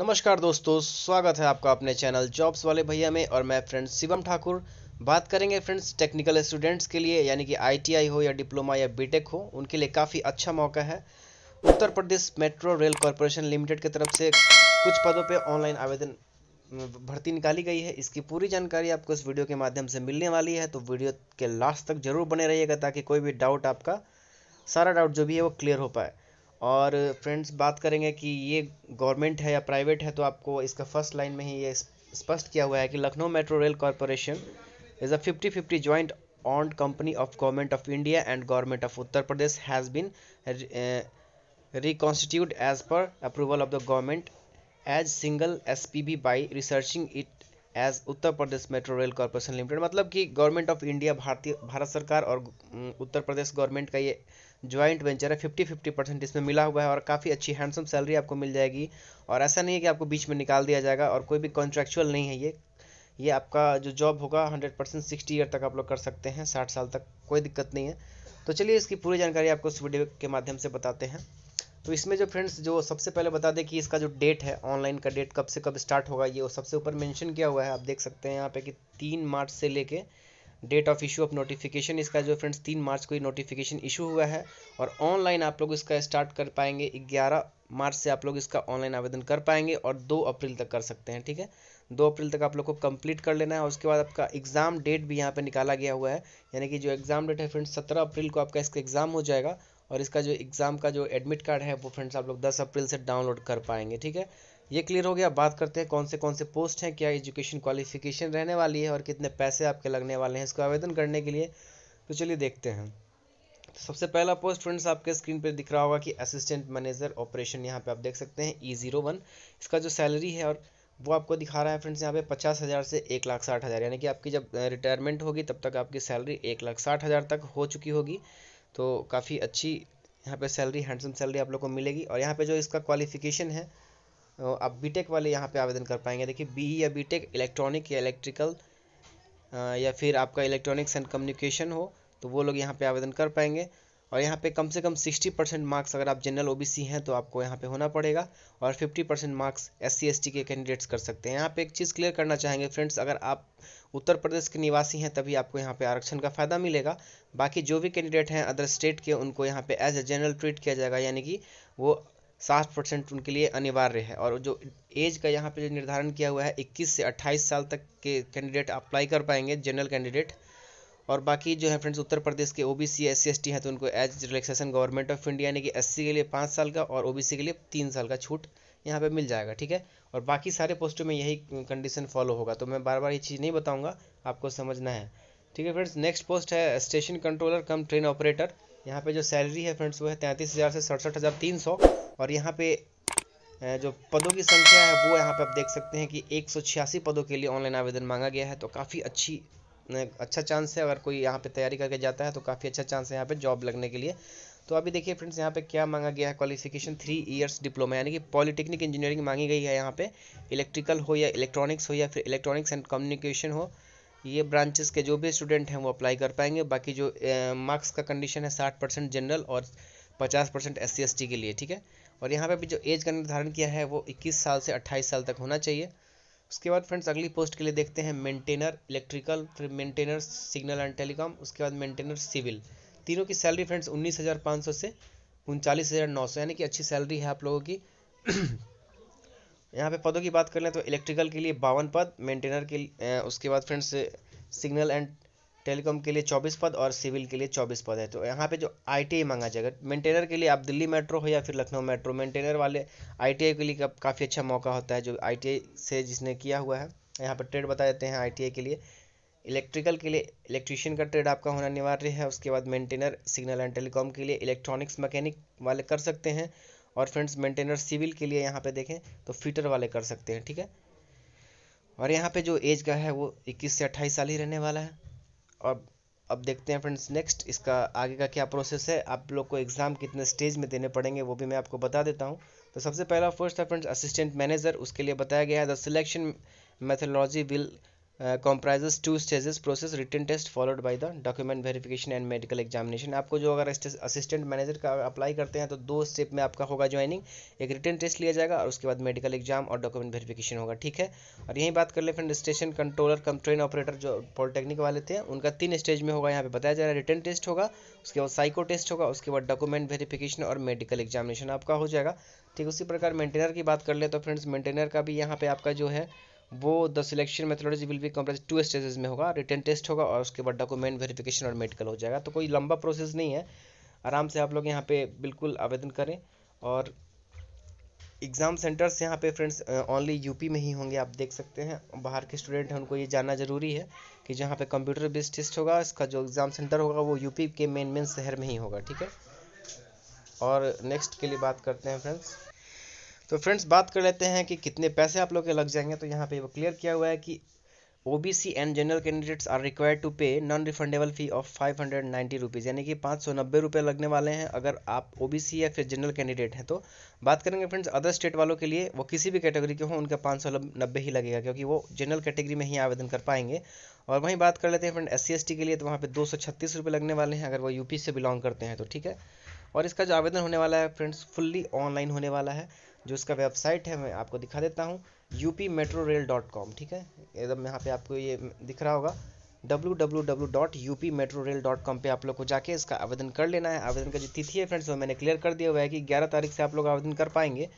नमस्कार दोस्तों स्वागत है आपका अपने चैनल जॉब्स वाले भैया में और मैं फ्रेंड्स शिवम ठाकुर बात करेंगे फ्रेंड्स टेक्निकल स्टूडेंट्स के लिए यानी कि आईटीआई हो या डिप्लोमा या बीटेक हो उनके लिए काफ़ी अच्छा मौका है Uttar Pradesh metro rail corporation limited की तरफ से कुछ पदों पर ऑनलाइन आवेदन भर्ती निकाली गई है इसकी पूरी जानकारी आपको इस वीडियो के माध्यम से मिलने वाली है तो वीडियो के लास्ट तक जरूर बने रहिएगा ताकि कोई भी डाउट आपका सारा डाउट जो भी है वो क्लियर हो पाए और फ्रेंड्स बात करेंगे कि ये गवर्नमेंट है या प्राइवेट है तो आपको इसका फर्स्ट लाइन में ही ये स्पष्ट किया हुआ है कि Lucknow metro rail corporation is a fifty fifty joint company of government of India and government of Uttar Pradesh has been reconstitute as per approval of the government as single S P B by researching it as Uttar Pradesh metro rail corporation limited मतलब कि government of India भारतीय भारत सरकार और उत्तर प्रदेश government का ये joint venture है fifty fifty percent इसमें मिला हुआ है और काफ़ी अच्छी हैंडसम सैलरी आपको मिल जाएगी और ऐसा नहीं है कि आपको बीच में निकाल दिया जाएगा और कोई भी कॉन्ट्रेक्चुअल नहीं है ये ये आपका जो जॉब होगा हंड्रेड परसेंट सिक्सटी ईयर तक आप लोग कर सकते हैं साठ साल तक कोई दिक्कत नहीं है तो चलिए इसकी पूरी जानकारी आपको इस वीडियो के माध्यम से बताते हैं तो इसमें जो फ्रेंड्स जो सबसे पहले बता दें कि इसका जो डेट है ऑनलाइन का डेट कब से कब स्टार्ट होगा ये सबसे ऊपर मेंशन किया हुआ है आप देख सकते हैं यहाँ पे कि तीन मार्च से लेके date of issue of notification इसका जो फ्रेंड्स तीन मार्च को ये नोटिफिकेशन इशू हुआ है और ऑनलाइन आप लोग इसका स्टार्ट कर पाएंगे ग्यारह मार्च से आप लोग इसका ऑनलाइन आवेदन कर पाएंगे और दो अप्रैल तक कर सकते हैं ठीक है दो अप्रैल तक आप लोग को कंप्लीट कर लेना है उसके बाद आपका एग्ज़ाम डेट भी यहाँ पर निकाला गया हुआ है यानी कि जो एग्ज़ाम डेट है फ्रेंड्स सत्रह अप्रैल को आपका इसका एग्ज़ाम हो जाएगा और इसका जो एग्ज़ाम का जो एडमिट कार्ड है वो फ्रेंड्स आप लोग दस अप्रैल से डाउनलोड कर पाएंगे ठीक है ये क्लियर हो गया बात करते हैं कौन से कौन से पोस्ट हैं क्या एजुकेशन क्वालिफिकेशन रहने वाली है और कितने पैसे आपके लगने वाले हैं इसको आवेदन करने के लिए तो चलिए देखते हैं तो सबसे पहला पोस्ट फ्रेंड्स आपके स्क्रीन पर दिख रहा होगा कि असिस्टेंट मैनेजर ऑपरेशन यहाँ पे आप देख सकते हैं ई जीरो वन इसका जो सैलरी है और वो आपको दिखा रहा है फ्रेंड्स यहाँ पे पचास हज़ार से एक लाख साठ हज़ार यानी कि आपकी जब रिटायरमेंट होगी तब तक आपकी सैलरी एक लाख साठ हज़ार तक हो चुकी होगी तो काफ़ी अच्छी यहाँ पे सैलरी हैंडसम सैलरी आप लोग को मिलेगी और यहाँ पे जो इसका क्वालिफिकेशन है आप बीटेक वाले यहाँ पे आवेदन कर पाएंगे देखिए बी e या बीटेक इलेक्ट्रॉनिक या इलेक्ट्रिकल या फिर आपका इलेक्ट्रॉनिक्स एंड कम्युनिकेशन हो तो वो लोग यहाँ पे आवेदन कर पाएंगे और यहाँ पे कम से कम 60 परसेंट मार्क्स अगर आप जनरल ओबीसी हैं तो आपको यहाँ पे होना पड़ेगा और 50 परसेंट मार्क्स एस सी के कैंडिडेट्स कर सकते हैं यहाँ पे एक चीज़ क्लियर करना चाहेंगे फ्रेंड्स अगर आप उत्तर प्रदेश के निवासी हैं तभी आपको यहाँ पे आरक्षण का फ़ायदा मिलेगा बाकी जो भी कैंडिडेट हैं अदर स्टेट के उनको यहाँ पे एज ए जनरल ट्रीट किया जाएगा यानी कि वो साठ परसेंट उनके लिए अनिवार्य है और जो एज का यहाँ पे जो निर्धारण किया हुआ है 21 से 28 साल तक के कैंडिडेट अप्लाई कर पाएंगे जनरल कैंडिडेट और बाकी जो है फ्रेंड्स उत्तर प्रदेश के ओ बी सी एस सी हैं तो उनको age relaxation government of India यानी कि एस के लिए पाँच साल का और ओ के लिए तीन साल का छूट यहाँ पे मिल जाएगा ठीक है और बाकी सारे पोस्टों में यही कंडीशन फॉलो होगा तो मैं बार बार ये चीज़ नहीं बताऊँगा आपको समझना है ठीक है फ्रेंड्स नेक्स्ट पोस्ट है station controller cum train operator यहाँ पे जो सैलरी है फ्रेंड्स वो है तैंतीस हज़ार से सड़सठ हज़ार तीन सौ और यहाँ पे जो पदों की संख्या है वो यहाँ पे आप देख सकते हैं कि एक पदों के लिए ऑनलाइन आवेदन मांगा गया है तो काफ़ी अच्छी अच्छा चांस है अगर कोई यहाँ पे तैयारी करके जाता है तो काफ़ी अच्छा चांस है यहाँ पे जॉब लगने के लिए तो अभी देखिए फ्रेंड्स यहाँ पे क्या मांगा गया है क्वालिफिकेशन थ्री ईयर्स डिप्लोमा यानी कि पॉलिटेक्निक इंजीनियरिंग मांगी गई है यहाँ पे इलेक्ट्रिकल हो या इलेक्ट्रॉनिक्स हो या फिर इलेक्ट्रॉनिक्स एंड कम्युनिकेशन हो ये ब्रांचेस के जो भी स्टूडेंट हैं वो अप्लाई कर पाएंगे बाकी जो मार्क्स का कंडीशन है साठ परसेंट जनरल और पचास परसेंट एस सी के लिए ठीक है और यहाँ पे भी जो एज का निर्धारण किया है वो 21 साल से 28 साल तक होना चाहिए उसके बाद फ्रेंड्स अगली पोस्ट के लिए देखते हैं मेंटेनर इलेक्ट्रिकल फिर मेंटेनर सिग्नल एंड टेलीकॉम उसके बाद मेंटेनर सिविल तीनों की सैलरी फ्रेंड्स उन्नीस हज़ार पाँच सौ से उनचालीस हज़ार नौ सौ यानी कि अच्छी सैलरी है आप लोगों की यहाँ पे पदों की बात कर लें तो इलेक्ट्रिकल के लिए बावन पद मेंटेनर के उसके बाद फ्रेंड्स सिग्नल एंड टेलीकॉम के लिए 24 पद और सिविल के लिए 24 पद है तो यहाँ पे जो आईटीआई मांगा जाएगा मेंटेनर के लिए आप दिल्ली मेट्रो हो या फिर लखनऊ मेट्रो मेंटेनर वाले आईटीआई के लिए का, काफ़ी अच्छा मौका होता है जो आईटीआई से जिसने किया हुआ है यहाँ पर ट्रेड बता देते हैं आईटीआई के लिए इलेक्ट्रिकल के लिए इलेक्ट्रिशियन का ट्रेड आपका होना अनिवार्य है उसके बाद मेंटेनर सिग्नल एंड टेलीकॉम के लिए इलेक्ट्रॉनिक्स मैकेनिक वाले कर सकते हैं और फ्रेंड्स मेंटेनर सिविल के लिए यहाँ पे देखें तो फिटर वाले कर सकते हैं ठीक है और यहाँ पे जो एज का है वो 21 से 28 साल ही रहने वाला है और अब देखते हैं फ्रेंड्स नेक्स्ट इसका आगे का क्या प्रोसेस है आप लोग को एग्ज़ाम कितने स्टेज में देने पड़ेंगे वो भी मैं आपको बता देता हूँ तो सबसे पहला फर्स्ट है फ्रेंड्स असिस्टेंट मैनेजर उसके लिए बताया गया है the selection methodology will comprises two stages process written test followed by the document verification and medical examination आपको जो अगर असिस्टेंट मैनेजर का अप्लाई करते हैं तो दो स्टेप में आपका होगा ज्वाइनिंग एक रिटर्न टेस्ट लिया जाएगा और उसके बाद मेडिकल एग्जाम और डॉक्यूमेंट वेरिफिकेशन होगा ठीक है और यही बात कर ले friend station controller cum train operator जो पॉलिटेक्निक वाले थे उनका तीन स्टेज में होगा यहाँ पे बताया जा रहा है रिटर्न टेस्ट होगा उसके बाद साइको टेस्ट होगा उसके बाद डॉक्यूमेंट वेरिफिकेशन और मेडिकल एग्जामिनेशन आपका हो जाएगा ठीक उसी प्रकार मेंटेनर की बात कर ले तो फ्रेंड्स मेंटेनर का भी यहाँ पे आपका जो है वो the selection methodology will be compress two stages में होगा रिटर्न टेस्ट होगा और उसके बाद डॉक्यूमेंट वेरिफिकेशन और मेडिकल हो जाएगा तो कोई लंबा प्रोसेस नहीं है आराम से आप लोग यहाँ पे बिल्कुल आवेदन करें और एग्ज़ाम सेंटर्स यहाँ पे फ्रेंड्स ओनली यूपी में ही होंगे आप देख सकते हैं बाहर के स्टूडेंट हैं उनको ये जानना ज़रूरी है कि जहाँ पे कंप्यूटर बेस्ड टेस्ट होगा इसका जो एग्ज़ाम सेंटर होगा वो यूपी के मेन मेन शहर में ही होगा ठीक है और नेक्स्ट के लिए बात करते हैं फ्रेंड्स तो फ्रेंड्स बात कर लेते हैं कि कितने पैसे आप लोग के लग जाएंगे तो यहाँ पे वो क्लियर किया हुआ है कि O B C and general candidates are required to pay non refundable fee of five hundred ninety rupees यानी कि पाँच सौ नब्बे रुपये लगने वाले हैं अगर आप ओ बी सी या फिर जनरल कैंडिडेट हैं तो बात करेंगे फ्रेंड्स अदर स्टेट वालों के लिए वो किसी भी कैटेगरी के हों उनका पाँच सौ नब्बे ही लगेगा क्योंकि वो जनरल कैटेगरी में ही आवेदन कर पाएंगे और वहीं बात कर लेते हैं फ्रेंड एस सी के लिए तो वहाँ पर दो सौ छत्तीस रुपये लगने वाले हैं अगर वो यूपी से बिलोंग करते हैं तो ठीक है और इसका जो आवेदन होने वाला है फ्रेंड्स फुल्ली ऑनलाइन होने वाला है जो इसका वेबसाइट है मैं आपको दिखा देता हूँ U P metro rail dot com ठीक है एकदम यहाँ पे आपको ये दिख रहा होगा W W W dot U P metro rail dot com पर आप लोग को जाके इसका आवेदन कर लेना है आवेदन का जो तिथि है फ्रेंड्स वो मैंने क्लियर कर दिया हुआ है कि ग्यारह तारीख से आप लोग आवेदन कर पाएंगे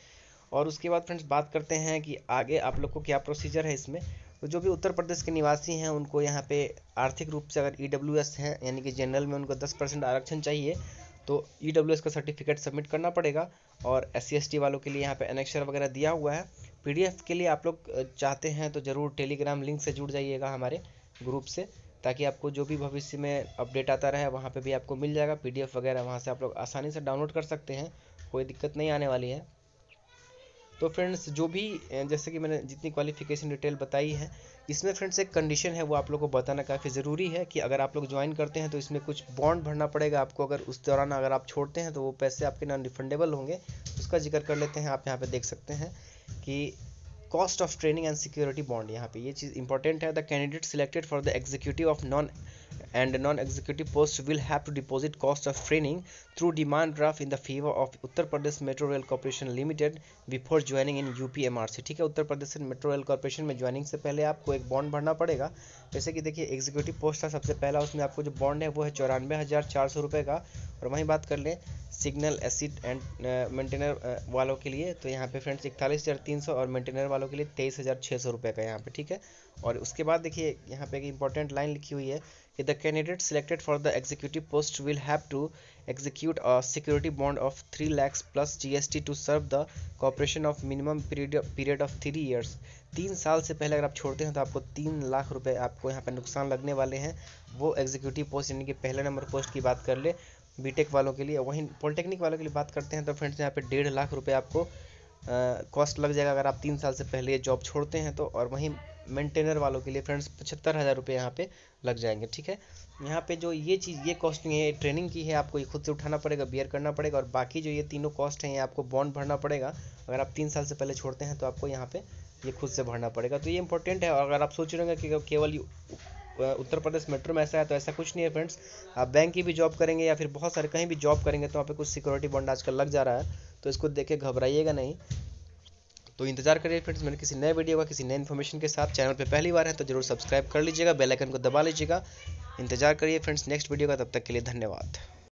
और उसके बाद फ्रेंड्स बात करते हैं कि आगे आप लोग को क्या प्रोसीजर है इसमें तो जो भी उत्तर प्रदेश के निवासी हैं उनको यहाँ पे आर्थिक रूप से अगर ई e डब्ल्यू एस हैं यानी कि जनरल में उनको दस परसेंट आरक्षण चाहिए तो ई e का सर्टिफिकेट सबमिट करना पड़ेगा और एस सी वालों के लिए यहाँ पे एनेक्शर वगैरह दिया हुआ है पीडीएफ के लिए आप लोग चाहते हैं तो ज़रूर टेलीग्राम लिंक से जुड़ जाइएगा हमारे ग्रुप से ताकि आपको जो भी भविष्य में अपडेट आता रहे वहाँ पे भी आपको मिल जाएगा पी वगैरह वहाँ से आप लोग आसानी से डाउनलोड कर सकते हैं कोई दिक्कत नहीं आने वाली है तो फ्रेंड्स जो भी जैसे कि मैंने जितनी क्वालिफिकेशन डिटेल बताई है इसमें फ्रेंड्स एक कंडीशन है वो आप लोग को बताना काफ़ी ज़रूरी है कि अगर आप लोग ज्वाइन करते हैं तो इसमें कुछ बॉन्ड भरना पड़ेगा आपको अगर उस दौरान अगर आप छोड़ते हैं तो वो पैसे आपके नॉन रिफंडेबल होंगे उसका जिक्र कर लेते हैं आप यहाँ पर देख सकते हैं कि cost of training and security bond यहाँ पे ये चीज़ इंपॉर्टेंट है the candidate selected for the executive of non and non executive post will have to deposit cost of training through demand draft in the favour of Uttar Pradesh metro rail corporation limited before joining in U P M R C ठीक है Uttar Pradesh metro rail corporation में joining से पहले आपको एक bond भरना पड़ेगा जैसे कि देखिए एग्जीक्यूटिव पोस्ट का सबसे पहला उसमें आपको जो बॉन्ड है वो है चौरानवे हज़ार चार सौ रुपये का और वहीं बात कर लें सिग्नल एसिड एंड मेंटेनर वालों के लिए तो यहाँ पे फ्रेंड्स इकतालीस हज़ार तीन सौ और मेंटेनर वालों के लिए तेईस हज़ार छः सौ रुपये का यहाँ पे ठीक है और उसके बाद देखिए यहाँ पे एक इंपॉर्टेंट लाइन लिखी हुई है कि the candidate selected for the executive post will have to execute a security bond of three lakhs plus T to serve the corporation of minimum period of three years तीन साल से पहले अगर आप छोड़ते हैं तो आपको तीन लाख रुपए आपको यहाँ पर नुकसान लगने वाले हैं वो एग्जीक्यूटिव पोस्ट यानी कि पहले नंबर पोस्ट की बात कर ले बीटेक वालों के लिए वहीं पॉलिटेक्निक वालों के लिए बात करते हैं तो फ्रेंड्स यहाँ पे डेढ़ लाख रुपये आपको कॉस्ट लग जाएगा अगर आप तीन साल से पहले ये जॉब छोड़ते हैं तो और वहीं मेंटेनर वालों के लिए फ्रेंड्स पचहत्तर हज़ार रुपये यहाँ पे लग जाएंगे ठीक है यहाँ पे जो ये चीज़ ये कॉस्टिंग है ट्रेनिंग की है आपको ये खुद से उठाना पड़ेगा बियर करना पड़ेगा और बाकी जो ये तीनों कॉस्ट हैं ये आपको बॉन्ड भरना पड़ेगा अगर आप तीन साल से पहले छोड़ते हैं तो आपको यहाँ पे ये खुद से भरना पड़ेगा तो ये इंपॉर्टेंट है और अगर आप सोच रहे होंगे कि केवल उत्तर प्रदेश मेट्रो में ऐसा है तो ऐसा कुछ नहीं है फ्रेंड्स आप बैंक की भी जॉब करेंगे या फिर बहुत सारे कहीं भी जॉब करेंगे तो वहाँ पे कुछ सिक्योरिटी बॉन्ड आजकल लग जा रहा है तो इसको देख के घबराइएगा नहीं तो इंतजार करिए फ्रेंड्स मेरे किसी नए वीडियो का किसी नए इन्फॉर्मेशन के साथ चैनल पर पहली बार है तो जरूर सब्सक्राइब कर लीजिएगा बेलाइकन को दबा लीजिएगा इंतजार करिए फ्रेंड्स नेक्स्ट वीडियो का तब तक के लिए धन्यवाद